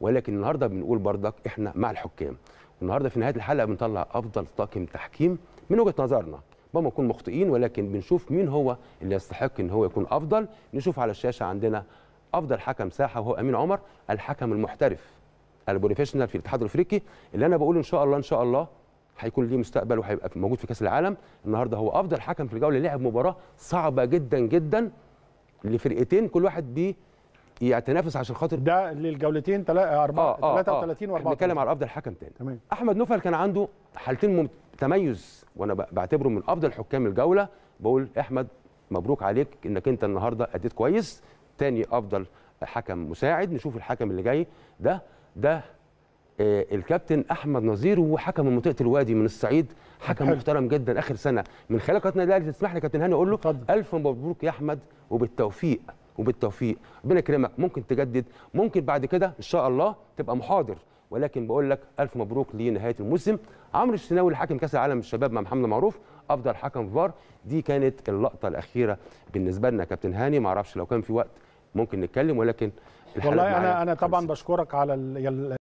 ولكن النهارده بنقول بردك احنا مع الحكام والنهارده في نهايه الحلقه بنطلع افضل طاقم تحكيم من وجهه نظرنا ربما نكون مخطئين ولكن بنشوف مين هو اللي يستحق ان هو يكون افضل نشوف على الشاشه عندنا افضل حكم ساحه وهو امين عمر الحكم المحترف البروفيشنال في الاتحاد الافريقي اللي انا بقول ان شاء الله ان شاء الله هيكون ليه مستقبل وهيبقى موجود في كاس العالم النهارده هو افضل حكم في الجوله لعب مباراه صعبه جدا جدا لفرقتين كل واحد بيه يتنافس عشان خاطر ده للجولتين 33 و 34 بنتكلم على افضل حكم تاني تمام. احمد نوفل كان عنده حالتين مم... تميز وانا بعتبره من افضل حكام الجوله بقول احمد مبروك عليك انك انت النهارده اديت كويس تاني افضل حكم مساعد نشوف الحكم اللي جاي ده ده آه، الكابتن احمد نظير وحكم منطقه الوادي من الصعيد حكم محترم جدا اخر سنه من خلال قناه النادي الاهلي تسمح لي كابتن هاني اقول له الف مبروك يا احمد وبالتوفيق وبالتوفيق ربنا يكرمك ممكن تجدد ممكن بعد كده ان شاء الله تبقى محاضر ولكن بقول لك الف مبروك لنهايه الموسم عمرو الشناوي اللي حكم كاس العالم الشباب مع محمد معروف افضل حكم فار دي كانت اللقطه الاخيره بالنسبه لنا كابتن هاني ما اعرفش لو كان في وقت ممكن نتكلم ولكن والله انا انا طبعا بشكرك على